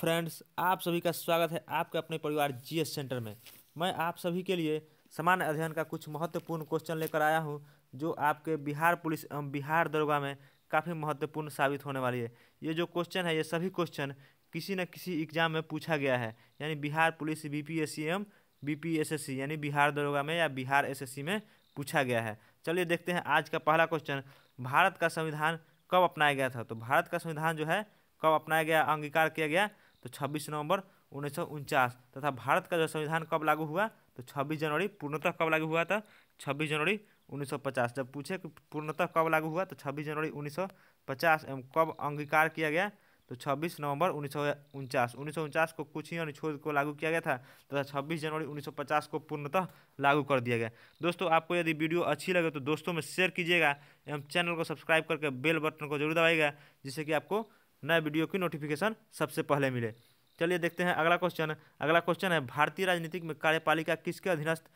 friends आप सभी का स्वागत है आपके अपने परिवार जीएस सेंटर में मैं आप सभी के लिए सामान्य अध्ययन का कुछ महत्वपूर्ण क्वेश्चन लेकर आया हूं जो आपके बिहार पुलिस एवं बिहार दरोगा में काफ़ी महत्वपूर्ण साबित होने वाली है ये जो क्वेश्चन है ये सभी क्वेश्चन किसी न किसी एग्जाम में पूछा गया है यानी Bihar police B P S C B P S S C यानी बिहार दरोगा में या बिहार एस एस सी में पूछा गया है चलिए देखते हैं आज का पहला क्वेश्चन भारत का संविधान कब अपनाया गया था तो भारत का संविधान जो है कब अपनाया गया अंगीकार किया गया तो छब्बीस नवंबर उन्नीस तथा भारत का जो संविधान कब लागू हुआ तो छब्बीस जनवरी पूर्णतः कब लागू हुआ था छब्बीस जनवरी 1950 जब पूछे कि पूर्णतः कब लागू हुआ तो छब्बीस जनवरी 1950 एवं कब अंगीकार किया गया तो 26 नवंबर उन्नीस उनचास को कुछ ही अनुच्छेद को लागू किया गया था तथा तो 26 जनवरी 1950 को पूर्णतः लागू कर दिया गया दोस्तों आपको यदि वीडियो अच्छी लगे तो दोस्तों में शेयर कीजिएगा एवं चैनल को सब्सक्राइब करके बेल बटन को जरूर दबाइएगा जिससे कि आपको नए वीडियो की नोटिफिकेशन सबसे पहले मिले चलिए देखते हैं अगला क्वेश्चन अगला क्वेश्चन है भारतीय राजनीतिक में कार्यपालिका किसके अधीनस्थ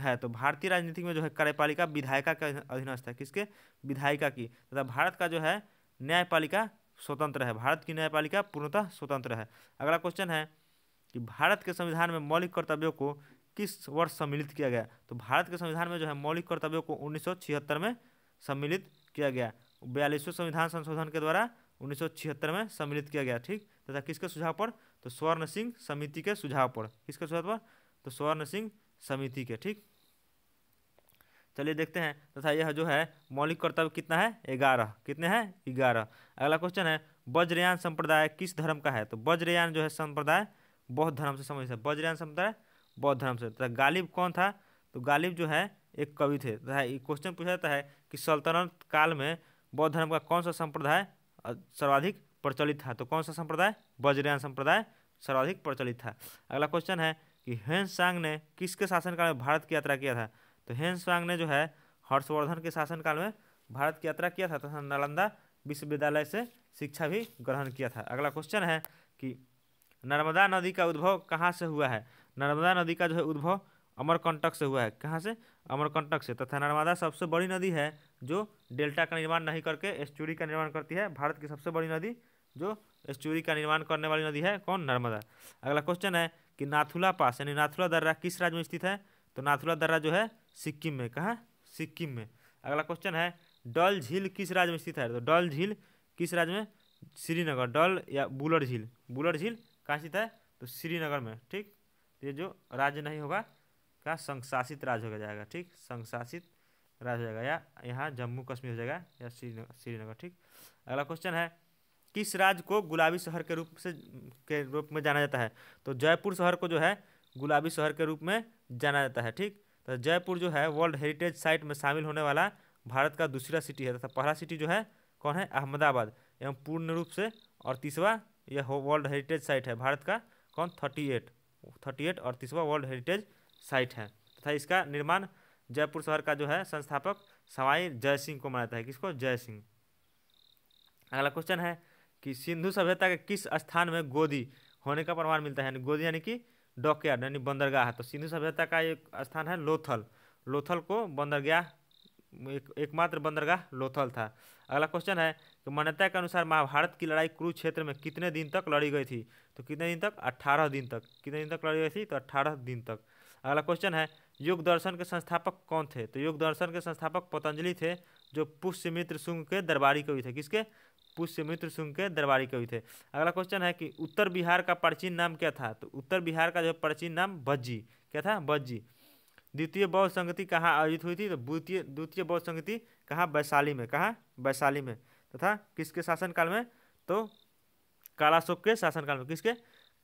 है तो भारतीय राजनीतिक में जो है कार्यपालिका विधायिका के अधीनस्थ है किसके विधायिका की तथा भारत का जो है न्यायपालिका स्वतंत्र है भारत की न्यायपालिका पूर्णतः स्वतंत्र है अगला क्वेश्चन है कि भारत के संविधान में मौलिक कर्तव्यों को किस वर्ष सम्मिलित किया गया तो भारत के संविधान में जो है मौलिक कर्तव्यों को उन्नीस में सम्मिलित किया गया बयालीसवें संविधान संशोधन के द्वारा उन्नीस में सम्मिलित किया गया ठीक तथा किसके सुझाव पर तो स्वर्ण सिंह समिति के सुझाव पर किसके सुझाव पर तो स्वर्ण सिंह समिति के ठीक चलिए देखते हैं तथा यह जो है मौलिक कर्तव्य कितना है ग्यारह कितने हैं ग्यारह अगला क्वेश्चन है वज्रयान संप्रदाय किस धर्म का है तो वज्रयान जो है संप्रदाय बौद्ध धर्म से संबंधित है वज्रयान संप्रदाय बौद्ध धर्म से तथा गालिब कौन था तो गालिब जो है एक कवि थे तथा क्वेश्चन पूछा जाता है कि सल्तनत काल में बौद्ध धर्म का कौन सा संप्रदाय सर्वाधिक प्रचलित था तो कौन सा संप्रदाय बजरियान संप्रदाय सर्वाधिक प्रचलित था अगला क्वेश्चन है कि हेन सांग ने किसके शासनकाल में भारत की यात्रा किया था तो हेन सांग ने जो है हर्षवर्धन के शासनकाल में भारत की यात्रा किया था तथा नालंदा विश्वविद्यालय से शिक्षा भी ग्रहण किया था अगला क्वेश्चन है कि नर्मदा नदी का उद्भव कहाँ से हुआ है नर्मदा नदी का जो है उद्भव अमरकंटक से हुआ है कहाँ से अमरकंटक से तथा नर्मदा सबसे बड़ी नदी है जो डेल्टा का निर्माण नहीं करके एस्चूरी का निर्माण करती है भारत की सबसे बड़ी नदी जो एस्चूरी का निर्माण करने वाली नदी है कौन नर्मदा अगला क्वेश्चन है कि नाथुला पास यानी नाथुला दर्रा किस राज्य में स्थित है तो नाथुला दर्रा जो है सिक्किम में कहाँ सिक्किम में अगला क्वेश्चन है डल झील किस राज्य में स्थित है तो डल झील किस राज्य में श्रीनगर डल या बुलर झील बुलर झील कहाँ स्थित है तो श्रीनगर में ठीक तो ये जो राज्य नहीं होगा का संशासित राज्य हो जाएगा ठीक संशासित राज्य हो जाएगा या यहाँ जम्मू कश्मीर हो जाएगा या श्रीनगर श्रीनगर ठीक अगला क्वेश्चन है किस राज्य को गुलाबी शहर के रूप से के रूप में जाना जाता है तो जयपुर शहर को जो है गुलाबी शहर के रूप में जाना जाता है ठीक तो जयपुर जो है वर्ल्ड हेरिटेज साइट में शामिल होने वाला भारत का दूसरा सिटी है तथा पहला सिटी जो है कौन है अहमदाबाद एवं पूर्ण रूप से और तीसवा यह वर्ल्ड हेरिटेज साइट है भारत का कौन थर्टी एट थर्टी एट और तीसवा वर्ल्ड हेरिटेज साइट है तथा इसका निर्माण जयपुर शहर का जो है संस्थापक सवाई जय सिंह को मनाता है किसको जय सिंह अगला क्वेश्चन है कि सिंधु सभ्यता के किस स्थान में गोदी होने का प्रमाण मिलता है यानी गोदी यानी कि डॉकयार्ड यानी बंदरगाह है तो सिंधु सभ्यता का एक स्थान है लोथल लोथल को बंदरगाह एक एकमात्र बंदरगाह लोथल था अगला क्वेश्चन है कि मान्यता के अनुसार महाभारत की लड़ाई कुरुक्षेत्र में कितने दिन तक लड़ी गई थी तो कितने दिन तक अट्ठारह दिन तक कितने दिन तक लड़ी गई थी तो अट्ठारह दिन तक अगला क्वेश्चन है योग दर्शन के संस्थापक कौन थे तो योग दर्शन के संस्थापक पतंजलि थे जो पुष्यमित्र शुंग के दरबारी कवि थे किसके पुष्यमित्र शुंग के दरबारी कवि थे अगला क्वेश्चन है कि उत्तर बिहार का प्राचीन नाम क्या था तो उत्तर बिहार का जो प्राचीन नाम बज्जी क्या था भज्जी द्वितीय बौद्ध संगति कहाँ आयोजित हुई थी तो द्वितीय द्वितीय बौद्ध संगति कहाँ वैशाली में कहाँ वैशाली में तथा तो किसके शासनकाल में तो कालाशोक के शासनकाल में किसके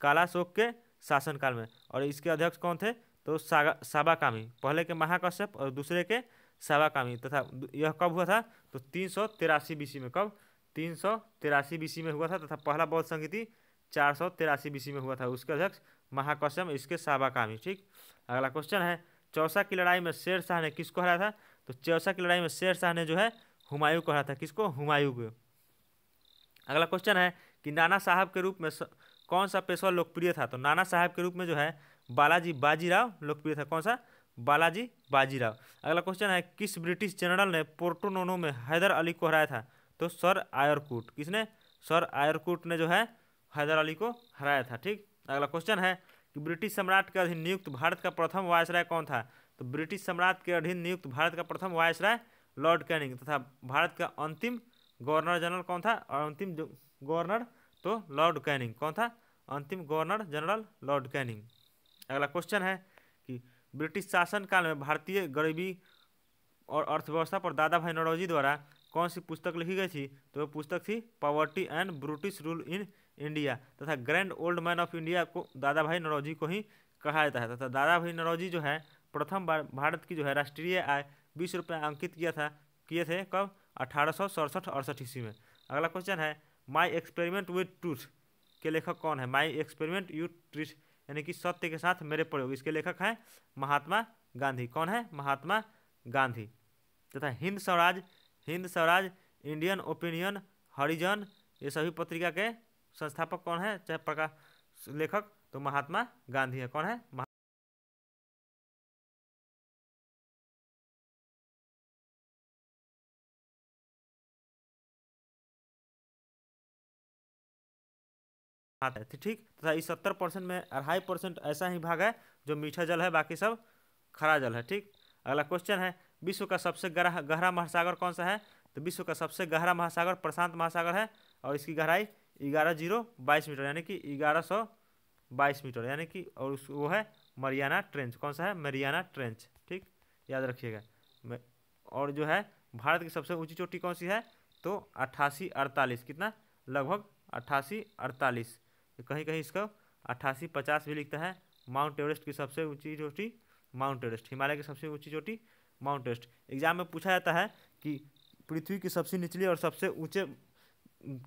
कालाशोक के शासनकाल में और इसके अध्यक्ष कौन थे तो साबाकामी पहले के महाकश्यप और दूसरे के साबाकामी तथा यह कब हुआ था तो तीन सौ तिरासी बीसी में कब तीन सौ तिरासी बीसी में हुआ था तथा पहला बौद्ध संगीति चार सौ तिरासी बीसी में हुआ था उसके अध्यक्ष महाकश्यप इसके साबाकामी ठीक अगला क्वेश्चन है चौसा की लड़ाई में शेर शाह ने किसको हराया था तो चौसा की लड़ाई में शेर शाह ने जो है हुमायूं को हराया था किसको हुमायूं को अगला क्वेश्चन है कि नाना साहब के रूप में कौन सा पेशवा लोकप्रिय था तो नाना साहब के रूप में जो है बालाजी बाजीराव लोकप्रिय था कौन सा बालाजी बाजीराव अगला क्वेश्चन है किस ब्रिटिश जनरल ने पोर्टोनोनो में हैदर अली को हराया था तो सर आयरकूट किसने सर आयरकूट ने जो है हैदर अली को हराया था ठीक अगला क्वेश्चन है कि ब्रिटिश सम्राट के अधीन नियुक्त भारत का प्रथम वायसराय कौन था तो ब्रिटिश सम्राट के अधीन नियुक्त भारत का प्रथम वायसराय लॉर्ड कैनिंग तथा भारत का अंतिम गवर्नर जनरल कौन था और अंतिम गवर्नर तो लॉर्ड कैनिंग कौन था अंतिम गवर्नर जनरल लॉर्ड कैनिंग अगला क्वेश्चन है कि ब्रिटिश शासनकाल में भारतीय गरीबी और अर्थव्यवस्था पर दादा भाई नौरोजी द्वारा कौन सी पुस्तक लिखी गई थी तो वह पुस्तक थी poverty and British rule in India तथा grand old man of India को दादा भाई नौरोजी को ही कहा जाता है तथा दादा भाई नौरोजी जो है प्रथम बार भारत की जो है राष्ट्रीय आय बीस रुपये अंकित किया था किए थे कब अठारह सौ सड़सठ अड़सठ ईस्वी में अगला क्वेश्चन है माई एक्सपेरिमेंट विथ ट्रूथ के लेखक कौन है माई एक्सपेरिमेंट यू ट्रूथ यानी कि सत्य के साथ मेरे प्रयोग इसके लेखक हैं महात्मा गांधी कौन है महात्मा गांधी तथा हिंद स्वराज हिंद स्वराज इंडियन ओपिनियन हरिजन ये सभी पत्रिका के संस्थापक कौन है चाहे प्रकाश लेखक तो महात्मा गांधी है कौन है आता है तो ठीक तथा इस सत्तर परसेंट में अढ़ाई परसेंट ऐसा ही भाग है जो मीठा जल है बाकी सब खरा जल है ठीक अगला क्वेश्चन है विश्व का सबसे गहरा गहरा महासागर कौन सा है तो विश्व का सबसे गहरा महासागर प्रशांत महासागर है और इसकी गहराई ग्यारह जीरो बाईस मीटर यानी कि ग्यारह सौ बाईस मीटर यानी कि और उस वो है मरियाना ट्रेंच कौन सा है मरियाना ट्रेंच ठीक याद रखिएगा और जो है भारत की सबसे ऊंची चोटी कौन सी है तो अट्ठासी अड़तालीस कितना लगभग अट्ठासी अड़तालीस कहीं कहीं इसका अट्ठासी पचास भी लिखता है माउंट एवरेस्ट की सबसे ऊंची चोटी माउंट एवरेस्ट हिमालय की सबसे ऊंची चोटी माउंट एवरेस्ट एग्जाम में पूछा जाता है कि पृथ्वी की सबसे निचली और सबसे ऊंचे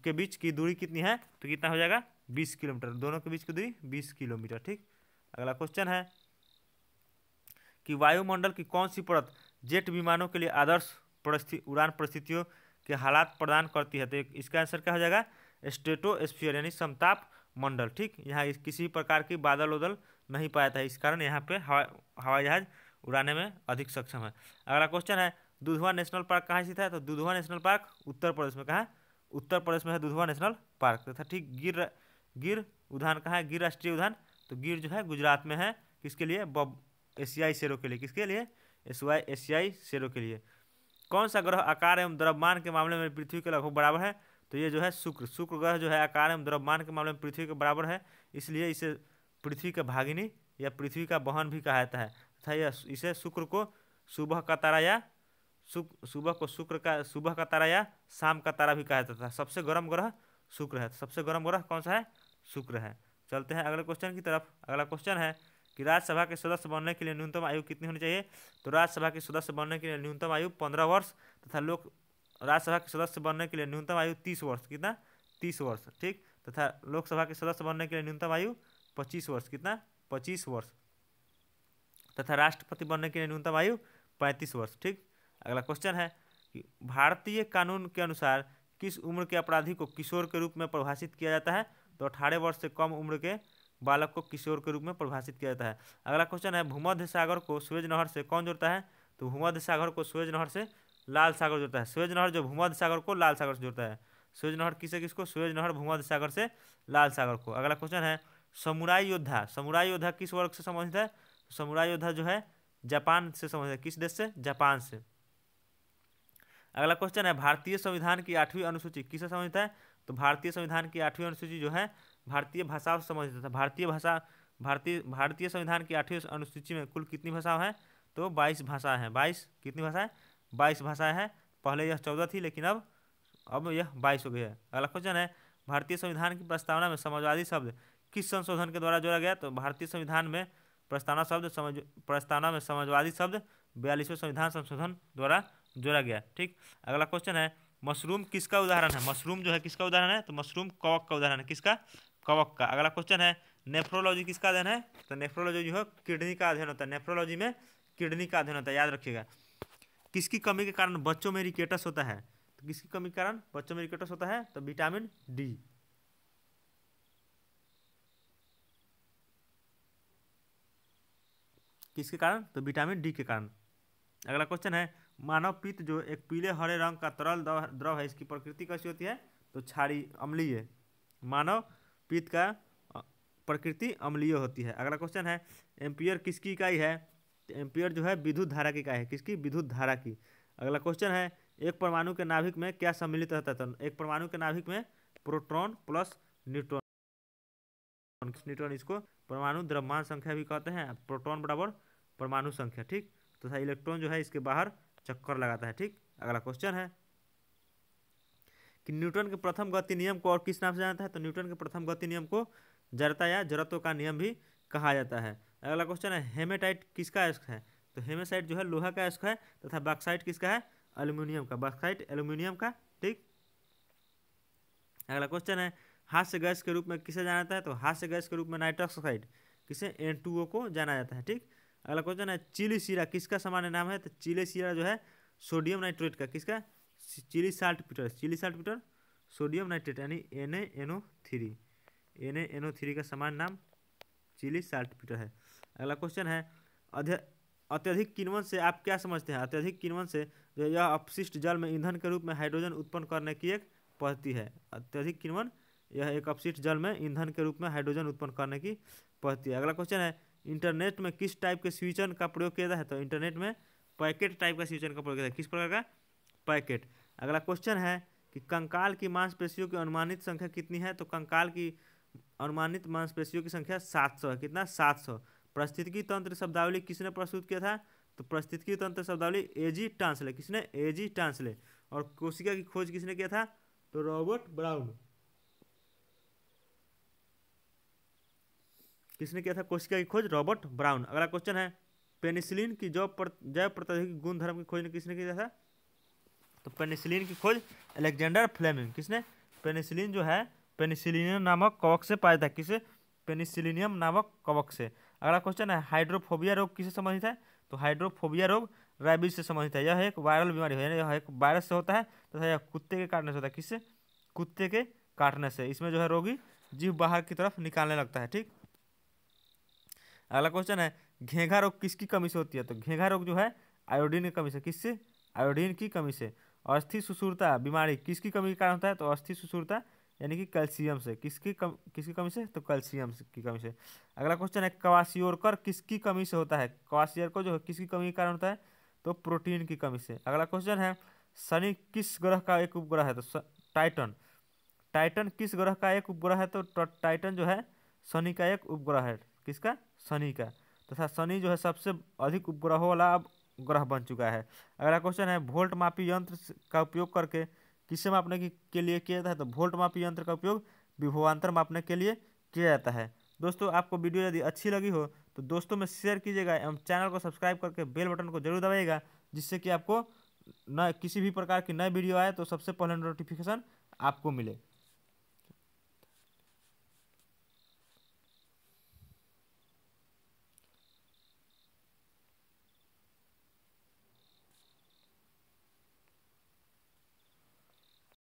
के बीच की दूरी कितनी है तो कितना हो जाएगा बीस किलोमीटर दोनों के बीच की दूरी बीस किलोमीटर ठीक अगला क्वेश्चन है कि वायुमंडल की कौन सी परत जेट विमानों के लिए आदर्श परिस्थिति उड़ान परिस्थितियों के हालात प्रदान करती है तो इसका आंसर क्या हो जाएगा एस्फियर यानी समताप मंडल ठीक यहाँ किसी प्रकार की बादल उदल नहीं पाया था इस कारण यहाँ पे हवा हवाई जहाज उड़ाने में अधिक सक्षम है अगला क्वेश्चन है दुधवा नेशनल पार्क कहाँ स्थित है तो दुधवा नेशनल पार्क उत्तर प्रदेश में कहाँ उत्तर प्रदेश में है दुधवा नेशनल पार्क तथा ठीक गिर गिर उद्यान कहाँ है गिर राष्ट्रीय उद्यान तो गिर जो है गुजरात में है किसके लिए बब एशियाई शेरों के लिए किसके लिए एशियाई शेरों के लिए कौन सा ग्रह आकार एवं द्रव्यमान के मामले में पृथ्वी के लगभग बराबर है तो ये जो है शुक्र शुक्र ग्रह जो है आकार एवं द्रव्यमान के मामले में पृथ्वी के बराबर है इसलिए इसे पृथ्वी का भागिनी या पृथ्वी का बहन भी कहा जाता है तथा यह इसे शुक्र को सुबह का तारा या सुबह को शुक्र का सुबह का तारा या शाम का तारा भी कहा जाता था सबसे गर्म ग्रह शुक्र है सबसे गर्म ग्रह कौन सा है शुक्र है चलते हैं अगले क्वेश्चन की तरफ अगला क्वेश्चन है कि राज्यसभा के सदस्य बनने के लिए न्यूनतम आयु कितनी होनी चाहिए तो राज्यसभा के सदस्य बनने के लिए न्यूनतम आयु पंद्रह वर्ष तथा लोक राज्यसभा के सदस्य बनने के लिए न्यूनतम आयु तीस वर्ष कितना तीस वर्ष ठीक तथा लोकसभा के सदस्य बनने के लिए न्यूनतम आयु पच्चीस वर्ष कितना पच्चीस वर्ष तथा राष्ट्रपति बनने के लिए न्यूनतम आयु पैंतीस वर्ष ठीक अगला क्वेश्चन है कि भारतीय कानून के अनुसार किस उम्र के अपराधी को किशोर के रूप में परिभाषित किया जाता है तो अठारह वर्ष से कम उम्र के बालक को किशोर के रूप में परिभाषित किया जाता है अगला क्वेश्चन है भूमध्य सागर को स्वेज नहर से कौन जोड़ता है तो भूमध्य सागर को स्वेज नहर से लाल सागर जोड़ता है स्वेज नहर जो भूमध्य सागर को लाल सागर से जोड़ता है स्वेज नहर किसे किसको स्वेज नहर भूमध्य सागर से लाल सागर को अगला क्वेश्चन है समुराई योद्धा समुराई योद्धा किस वर्ग से संबंधित है समुराई योद्धा जो है जापान से संबंधित है किस देश से जापान से अगला क्वेश्चन है भारतीय संविधान की आठवीं अनुसूची किससे संबंधित है तो भारतीय संविधान की आठवीं अनुसूची जो है भारतीय भाषाओं से संबंधित है भारतीय भाषा भारतीय भारतीय संविधान की आठवीं अनुसूची में कुल कितनी भाषाएं हैं तो बाईस भाषा है बाईस कितनी भाषा है बाईस भाषाएं हैं पहले यह चौदह थी लेकिन अब अब यह बाईस हो गई है अगला क्वेश्चन है भारतीय संविधान की प्रस्तावना में समाजवादी शब्द किस संशोधन के द्वारा जोड़ा गया तो भारतीय संविधान में प्रस्तावना शब्द समझ प्रस्तावना में समाजवादी शब्द बयालीसवें संविधान संशोधन द्वारा जोड़ा गया ठीक अगला क्वेश्चन है मशरूम किसका उदाहरण है मशरूम जो है किसका उदाहरण है तो मशरूम कवक का उदाहरण है किसका कवक का अगला क्वेश्चन है नेफ्रोलॉजी किसका अध्ययन है तो नेफ्रोलॉजी जो है किडनी का अध्ययन होता है नेफ्रोलॉजी में किडनी का अध्ययन होता है याद रखिएगा किसकी कमी के कारण बच्चों में रिकेटस होता है तो किसकी कमी के कारण बच्चों में रिकेटस होता है तो विटामिन डी किसके कारण तो विटामिन डी के कारण अगला क्वेश्चन है मानव पित्त जो एक पीले हरे रंग का तरल द्रव है इसकी प्रकृति कैसी होती है तो छारी अम्लीय मानव पित्त का प्रकृति अम्लीय होती है अगला क्वेश्चन है एम्पियर किसकी इकाई है एम्पियर जो है विद्युत धारा की का है किसकी विद्युत धारा की अगला क्वेश्चन है एक परमाणु के नाभिक में क्या सम्मिलित रहता है एक परमाणु के नाभिक में प्रोटॉन प्लस न्यूट्रॉन न्यूट्रॉन इसको परमाणु द्रव्यमान संख्या भी कहते हैं प्रोटॉन बराबर परमाणु संख्या ठीक तथा तो इलेक्ट्रॉन जो है इसके बाहर चक्कर लगाता है ठीक अगला क्वेश्चन है कि न्यूटन के प्रथम गति नियम को और किस नाम से जानता है तो न्यूटन के प्रथम गति नियम को जड़ता या जड़त्व का नियम भी कहा जाता है अगला क्वेश्चन है हेमेटाइट किसका अयस्क है तो हेमेसाइट जो है लोहा का अयस्क है तथा बाक्साइट किसका है एल्यूमिनियम का बाक्साइट एल्यूमिनियम का ठीक अगला क्वेश्चन है हास्य गैस के रूप में किसे जाना जाता है तो हास्य गैस के रूप में नाइट्रोक्साइड किसे एन को जाना जाता है ठीक अगला क्वेश्चन है चिली सीरा किसका सामान्य नाम है तो चिली सीरा जो है सोडियम नाइट्रेट का किसका Chile saltpetre Chile saltpetre sodium nitrate यानी N N O three N N O three का सामान्य नाम चिली साल्ट पीटर है अगला क्वेश्चन है अत्यधिक किनवन से आप क्या समझते हैं अत्यधिक किण्वन से जो यह अपशिष्ट जल में ईंधन के रूप में हाइड्रोजन उत्पन्न करने की एक पद्धति है अत्यधिक किण्वन यह एक अपशिष्ट जल में ईंधन के रूप में हाइड्रोजन उत्पन्न करने की पद्धति है अगला क्वेश्चन है इंटरनेट में किस टाइप के स्विचन का प्रयोग किया जाता है तो इंटरनेट में पैकेट टाइप का स्विचन का प्रयोग किया जाता है किस प्रकार का पैकेट अगला क्वेश्चन है कि कंकाल की मांसपेशियों की अनुमानित संख्या कितनी है तो कंकाल की अनुमानित मांसपेशियों की संख्या सात सौ है कितना सात सौ परिस्थितिकी तंत्र शब्दावली किसने प्रस्तुत किया था तो परिस्थितिकी तंत्र शब्दावली एजी टांसले किसने एजी टांसले और कोशिका की खोज किसने किया था तो रॉबर्ट ब्राउन किसने किया था कोशिका की खोज रॉबर्ट ब्राउन अगला क्वेश्चन है पेनिसिलिन की जो पर, जैव प्रतिधि गुणधर्म की खोज ने किसने किया था तो पेनिसिलिन की खोज अलेक्जेंडर फ्लेमिंग किसने पेनिसिलिन जो है पेनिसिलिनियम नामक कवक से पाया था किसे पेनिसिलिनियम नामक कवक से अगला क्वेश्चन है हाइड्रोफोबिया रोग किससे संबंधित है तो हाइड्रोफोबिया रोग रैबिज से संबंधित है यह एक वायरल बीमारी है यह एक वायरस से होता है तथा यह कुत्ते के काटने से होता है किससे कुत्ते के काटने से इसमें जो है रोगी जीव बाहर की तरफ निकालने लगता है ठीक अगला क्वेश्चन है घेंघा रोग किसकी कमी से होती है तो घेंघा रोग जो है आयोडीन की कमी से किससे आयोडीन की कमी से अस्थि सुसूरता बीमारी किसकी कमी के कारण होता है तो अस्थि सुसूरता यानी कि कैल्शियम से किसकी कम किसकी कमी से तो कैल्शियम की कमी से अगला क्वेश्चन है कवासियोरकर किसकी कमी से होता है को जो है किसकी कमी के कारण होता है तो प्रोटीन की कमी से अगला क्वेश्चन है शनि किस ग्रह का एक उपग्रह है तो टाइटन टाइटन किस ग्रह का एक उपग्रह है तो टाइटन जो है शनि का एक उपग्रह है किसका शनि का तथा तो शनि जो है सबसे अधिक उपग्रहों वाला अब ग्रह बन चुका है अगला क्वेश्चन है वोल्ट मापी यंत्र का उपयोग करके किसे मापने के लिए किया जाता है तो वोल्ट मापी यंत्र का उपयोग विभवान्तर मापने के लिए किया जाता है दोस्तों आपको वीडियो यदि अच्छी लगी हो तो दोस्तों में शेयर कीजिएगा एवं चैनल को सब्सक्राइब करके बेल बटन को जरूर दबाइएगा जिससे कि आपको न किसी भी प्रकार की नए वीडियो आए तो सबसे पहले नोटिफिकेशन आपको मिले